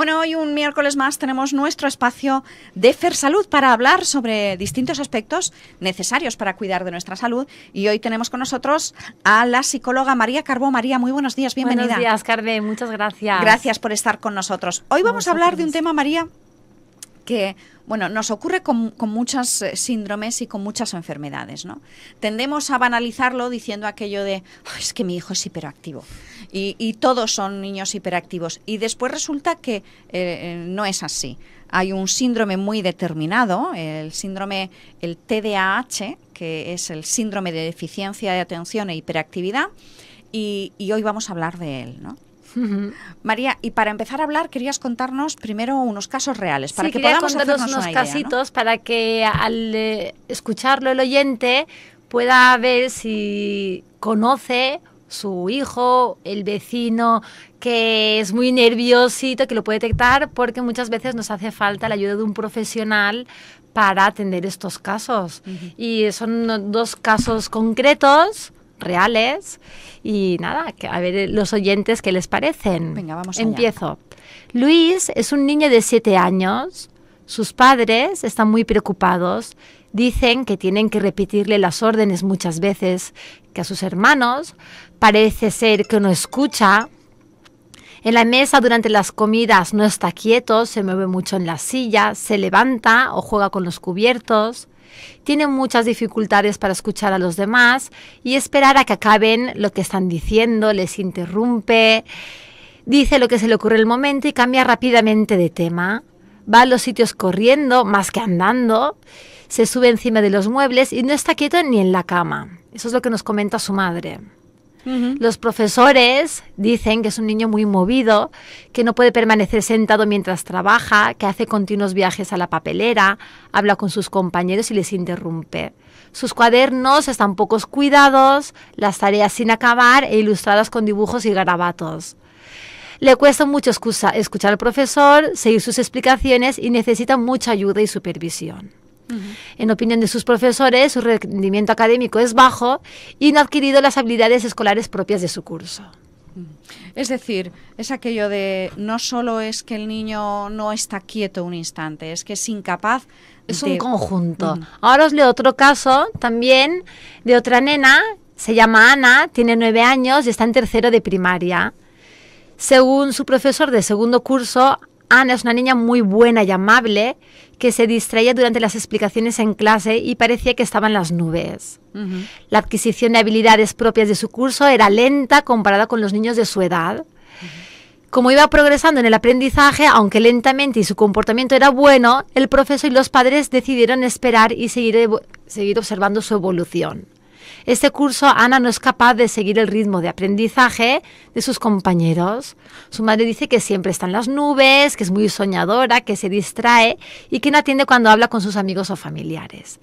Bueno, hoy un miércoles más tenemos nuestro espacio de Fer Salud para hablar sobre distintos aspectos necesarios para cuidar de nuestra salud. Y hoy tenemos con nosotros a la psicóloga María Carbó. María, muy buenos días, bienvenida. Buenos días, Carmen, muchas gracias. Gracias por estar con nosotros. Hoy vamos a hablar de un tema, María, que, bueno, nos ocurre con, muchas eh, síndromes y con muchas enfermedades, ¿no? Tendemos a banalizarlo diciendo aquello de, es que mi hijo es hiperactivo y, todos son niños hiperactivos y después resulta que eh, eh, no es así. Hay un síndrome muy determinado, el síndrome, el TDAH, que es el síndrome de deficiencia de atención e hiperactividad, y, y hoy vamos a hablar de él, ¿no? María, y para empezar a hablar, querías contarnos primero unos casos reales, para que podamos contarnos unos casitos para que al eh, escucharlo el oyente pueda ver si conoce su hijo, el vecino que es muy nerviosito, que lo puede detectar, porque muchas veces nos hace falta la ayuda de un profesional para atender estos casos. Y son dos casos concretos reales y nada, a ver eh, los oyentes qué les parecen. Venga, vamos Empiezo. Luis es un niño de siete años. Sus padres están muy preocupados. Dicen que tienen que repetirle las órdenes muchas veces que a sus hermanos. Parece ser que no escucha. En la mesa durante las comidas no está quieto, se mueve mucho en la silla, se levanta o juega con los cubiertos. Tiene muchas dificultades para escuchar a los demás y esperar a que acaben lo que están diciendo, les interrumpe, dice lo que se le ocurre el momento y cambia rápidamente de tema. Va a los sitios corriendo más que andando, se sube encima de los muebles y no está quieto ni en la cama. Eso es lo que nos comenta su madre. Los profesores dicen que es un niño muy movido, que no puede permanecer sentado mientras trabaja, que hace continuos viajes a la papelera, habla con sus compañeros y les interrumpe. Sus cuadernos están pocos cuidados, las tareas sin acabar e ilustradas con dibujos y garabatos. Le cuesta mucho escuchar al profesor, seguir sus explicaciones y necesita mucha ayuda y supervisión. En opinión de sus profesores, su rendimiento académico es bajo y no ha adquirido las habilidades escolares propias de su curso. Es decir, es aquello de no solo es que el niño no está quieto un instante, es que es incapaz. Es un conjunto. Ahora os leo otro caso también de otra nena, se llama Ana, tiene nueve años y está en tercero de primaria. Según su profesor de segundo curso, Ana es una niña muy buena y amable que se distraía durante las explicaciones en clase y parecía que estaba en las nubes. La adquisición de habilidades propias de su curso era lenta comparada con los niños de su edad. Como iba progresando en el aprendizaje, aunque lentamente y su comportamiento era bueno, el profesor y los padres decidieron esperar y seguir, seguir observando su evolución. Este curso, Ana no es capaz de seguir el ritmo de aprendizaje de sus compañeros. Su madre dice que siempre está en las nubes, que es muy soñadora, que se distrae y que no atiende cuando habla con sus amigos o familiares.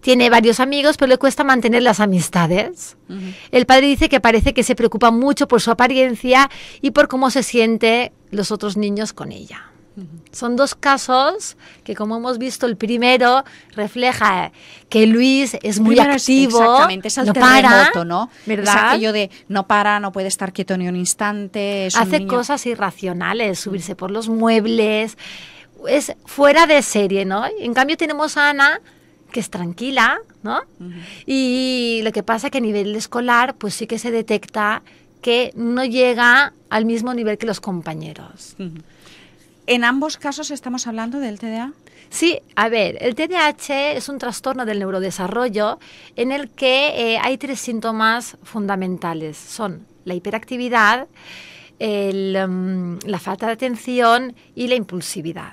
Tiene varios amigos, pero le cuesta mantener las amistades. El padre dice que parece que se preocupa mucho por su apariencia y por cómo se sienten los otros niños con ella. Son dos casos que, como hemos visto, el primero refleja que Luis es muy activo. exactamente, no para, ¿no? ¿Verdad? aquello de no para, no puede estar quieto ni un instante. Hace cosas irracionales, mm. subirse por los muebles. Es fuera de serie, ¿no? En cambio, tenemos a Ana que es tranquila, ¿no? Y lo que pasa es que a nivel escolar, pues sí que se detecta que no llega al mismo nivel que los compañeros. ¿En ambos casos estamos hablando del TDA? Sí, a ver, el TDAH es un trastorno del neurodesarrollo en el que eh, hay tres síntomas fundamentales. Son la hiperactividad, em, la falta de atención y la impulsividad.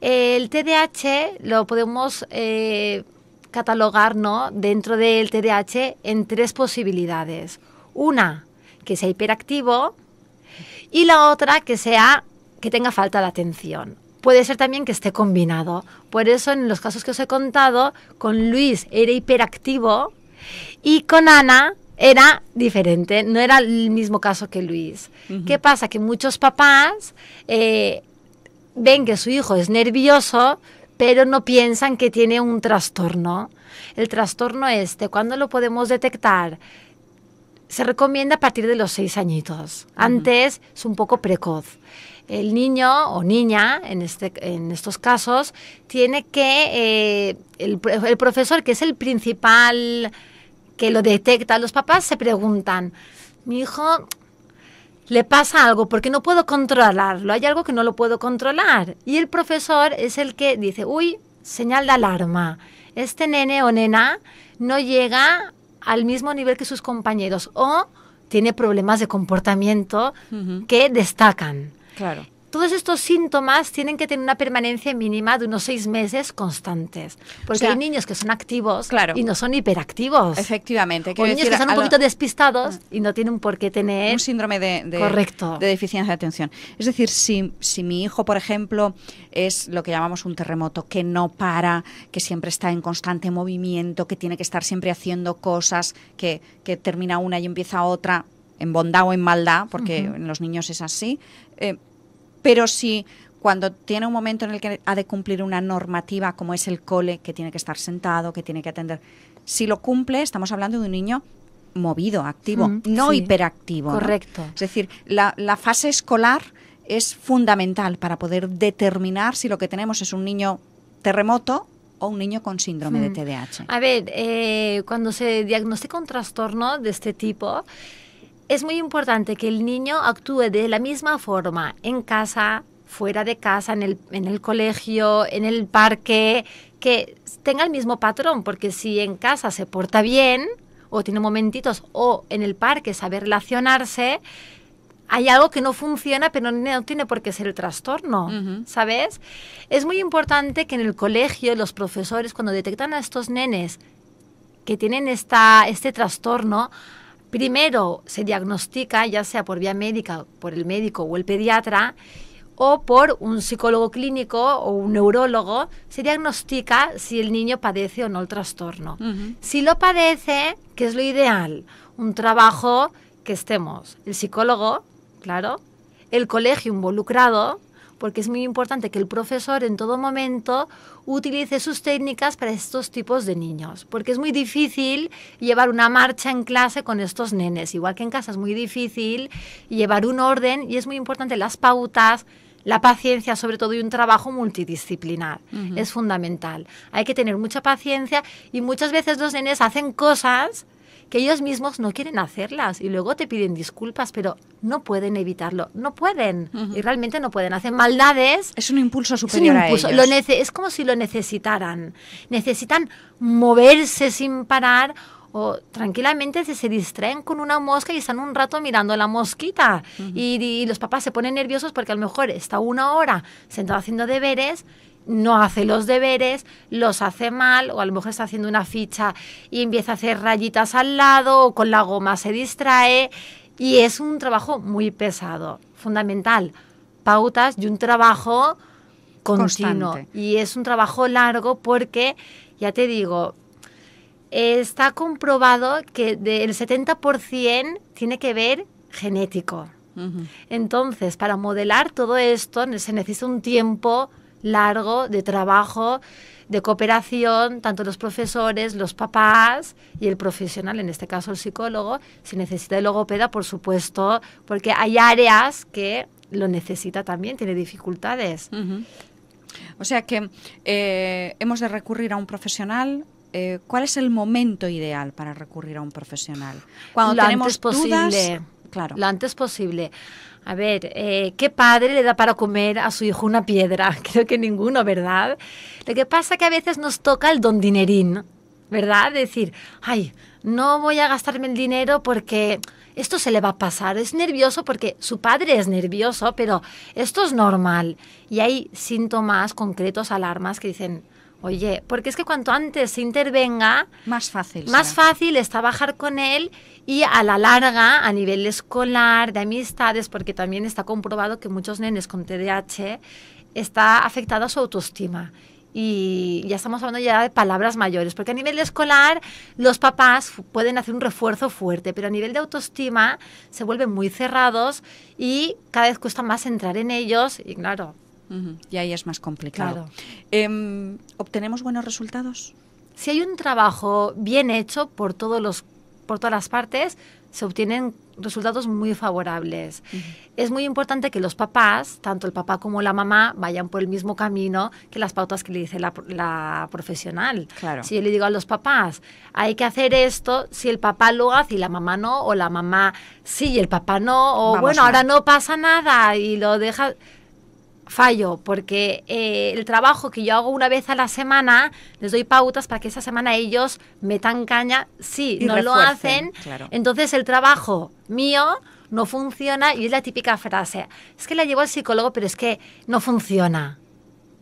El TDAH lo podemos eh, catalogar dentro del TDAH en tres posibilidades. Una, que sea hiperactivo y la otra, que sea que tenga falta de atención. Puede ser también que esté combinado. Por eso en los casos que os he contado, con Luis era hiperactivo y con Ana era diferente, no era el mismo caso que Luis. ¿Qué pasa? Que muchos papás eh, ven que su hijo es nervioso, pero no piensan que tiene un trastorno. El trastorno este, ¿cuándo lo podemos detectar? Se recomienda a partir de los seis añitos. Antes es un poco precoz el niño o niña, en, este, en estos casos, tiene que, eh, el, profesor, que es el principal que lo detecta, los papás se preguntan, mi hijo le pasa algo porque no puedo controlarlo, hay algo que no lo puedo controlar. Y el profesor es el que dice, uy, señal de alarma, este nene o nena no llega al mismo nivel que sus compañeros o tiene problemas de comportamiento que destacan. Claro. Todos estos síntomas tienen que tener una permanencia mínima de unos seis meses constantes. Porque hay niños que son activos claro. y no son hiperactivos. Efectivamente. O niños que están un poquito despistados ah. y no tienen por qué tener... Un síndrome de, correcto. de deficiencia de atención. Es decir, si, mi hijo, por ejemplo, es lo que llamamos un terremoto, que no para, que siempre está en constante movimiento, que tiene que estar siempre haciendo cosas, que, termina una y empieza otra, en bondad o en maldad, porque en los niños es así, eh, pero si cuando tiene un momento en el que ha de cumplir una normativa como es el cole, que tiene que estar sentado, que tiene que atender, si lo cumple, estamos hablando de un niño movido, activo, no hiperactivo. Correcto. Es decir, la, fase escolar es fundamental para poder determinar si lo que tenemos es un niño terremoto o un niño con síndrome de hmm. TDAH. A ver, eh, cuando se diagnostica un trastorno de este tipo, es muy importante que el niño actúe de la misma forma en casa, fuera de casa, en el, en el colegio, en el parque, que tenga el mismo patrón, porque si en casa se porta bien, o tiene momentitos, o en el parque sabe relacionarse, hay algo que no funciona, pero no tiene por qué ser el trastorno, ¿sabes? Es muy importante que en el colegio los profesores, cuando detectan a estos nenes que tienen esta, este trastorno, primero se diagnostica, ya sea por vía médica, por el médico o el pediatra, o por un psicólogo clínico o un neurólogo, se diagnostica si el niño padece o no el trastorno. Si lo padece, ¿qué es lo ideal? Un trabajo que estemos el psicólogo, claro, el colegio involucrado, porque es muy importante que el profesor en todo momento utilice sus técnicas para estos tipos de niños, porque es muy difícil llevar una marcha en clase con estos nenes, igual que en casa es muy difícil llevar un orden y es muy importante las pautas la paciencia sobre todo y un trabajo multidisciplinar. Es fundamental. Hay que tener mucha paciencia y muchas veces los nenes hacen cosas que ellos mismos no quieren hacerlas y luego te piden disculpas, pero no pueden evitarlo, no pueden y realmente no pueden, hacer maldades. Es un impulso superior a Lo es como si lo necesitaran, necesitan moverse sin parar o tranquilamente se, se, distraen con una mosca y están un rato mirando la mosquita. y, y, los papás se ponen nerviosos porque a lo mejor está una hora sentado haciendo deberes no hace los deberes, los hace mal, o a lo mejor está haciendo una ficha y empieza a hacer rayitas al lado, o con la goma se distrae, y es un trabajo muy pesado, fundamental. Pautas y un trabajo continuo. Y es un trabajo largo porque, ya te digo, está comprobado que del 70% tiene que ver genético. Entonces, para modelar todo esto se necesita un tiempo largo de trabajo, de cooperación, tanto los profesores, los papás y el profesional, en este caso el psicólogo, si necesita el logopeda, por supuesto, porque hay áreas que lo necesita también, tiene dificultades. O sea que eh, hemos de recurrir a un profesional. Eh, ¿Cuál es el momento ideal para recurrir a un profesional? Cuando tenemos posible. claro. Lo antes posible. A ver, eh, ¿qué padre le da para comer a su hijo una piedra? Creo que ninguno, ¿verdad? Lo que pasa es que a veces nos toca el don dinerín, ¿verdad? Decir, ay, no voy a gastarme el dinero porque esto se le va a pasar. Es nervioso porque su padre es nervioso, pero esto es normal. Y hay síntomas concretos, alarmas que dicen, Oye, porque es que cuanto antes se intervenga, más fácil. Más fácil es trabajar con él y a la larga, a nivel escolar, de amistades, porque también está comprobado que muchos nenes con TDAH está afectada su autoestima. Y ya estamos hablando ya de palabras mayores, porque a nivel escolar los papás pueden hacer un refuerzo fuerte, pero a nivel de autoestima se vuelven muy cerrados y cada vez cuesta más entrar en ellos y claro, y ahí es más complicado. Em, ¿Obtenemos buenos resultados? Si hay un trabajo bien hecho por, todos los, por todas las partes, se obtienen resultados muy favorables. Es muy importante que los papás, tanto el papá como la mamá, vayan por el mismo camino que las pautas que le dice la, profesional. Claro. Si yo le digo a los papás, hay que hacer esto, si el papá lo hace y la mamá no, o la mamá sí y el papá no, o bueno, ahora no pasa nada y lo deja, fallo, porque eh, el trabajo que yo hago una vez a la semana, les doy pautas para que esa semana ellos metan caña, sí, no lo hacen, entonces el trabajo mío no funciona y es la típica frase, es que la llevo al psicólogo, pero es que no funciona.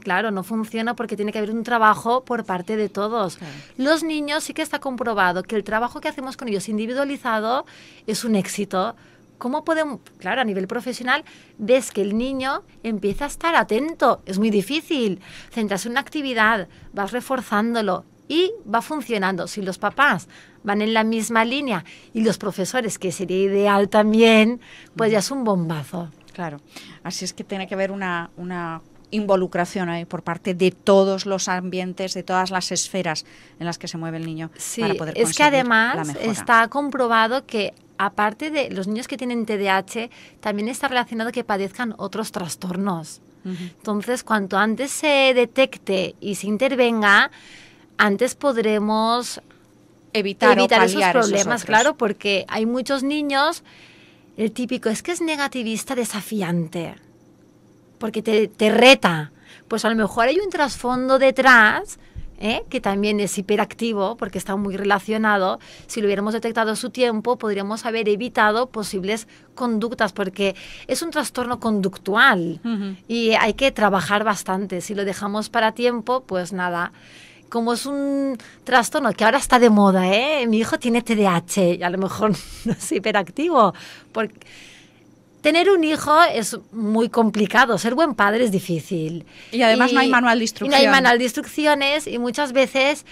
Claro, no funciona porque tiene que haber un trabajo por parte de todos. Los niños sí que está comprobado que el trabajo que hacemos con ellos individualizado es un éxito ¿Cómo podemos, claro, a nivel profesional, ves que el niño empieza a estar atento? Es muy difícil. Centras una actividad, vas reforzándolo y va funcionando. Si los papás van en la misma línea y los profesores, que sería ideal también, pues ya es un bombazo. Claro, así es que tiene que haber una, una involucración por parte de todos los ambientes, de todas las esferas en las que se mueve el niño sí, para poder Es que además está comprobado que aparte de los niños que tienen TDAH, también está relacionado que padezcan otros trastornos. Entonces, cuanto antes se detecte y se intervenga, antes podremos evitar, evitar esos problemas, claro, porque hay muchos niños, el típico es que es negativista desafiante porque te, te reta. Pues a lo mejor hay un trasfondo detrás ¿eh? que también es hiperactivo porque está muy relacionado, si lo hubiéramos detectado a su tiempo, podríamos haber evitado posibles conductas porque es un trastorno conductual y hay que trabajar bastante. Si lo dejamos para tiempo, pues nada. Como es un trastorno que ahora está de moda, ¿eh? mi hijo tiene TDAH y a lo mejor no es hiperactivo. Tener un hijo es muy complicado, ser buen padre es difícil. Y además no hay manual de instrucciones. No hay manual de instrucciones y muchas veces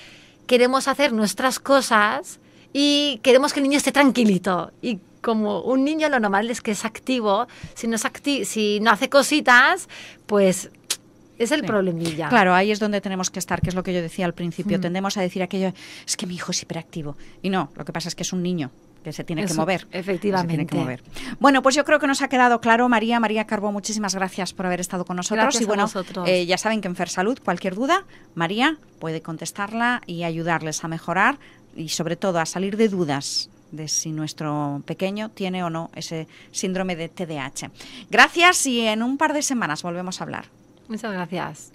queremos hacer nuestras cosas y queremos que el niño esté tranquilito. Y como un niño lo normal es que es activo, si no, si no hace cositas, pues es el problemilla. Claro, ahí es donde tenemos que estar, que es lo que yo decía al principio. Tendemos a decir aquello, es que mi hijo es hiperactivo. Y no, lo que pasa es que es un niño que se tiene que mover. Efectivamente. se tiene que mover. Bueno, pues yo creo que nos ha quedado claro, María, María Carbo, muchísimas gracias por haber estado con nosotros. y bueno, eh, ya saben que en Salud cualquier duda, María puede contestarla y ayudarles a mejorar y sobre todo a salir de dudas de si nuestro pequeño tiene o no ese síndrome de TDAH. Gracias y en un par de semanas volvemos a hablar. Muchas gracias.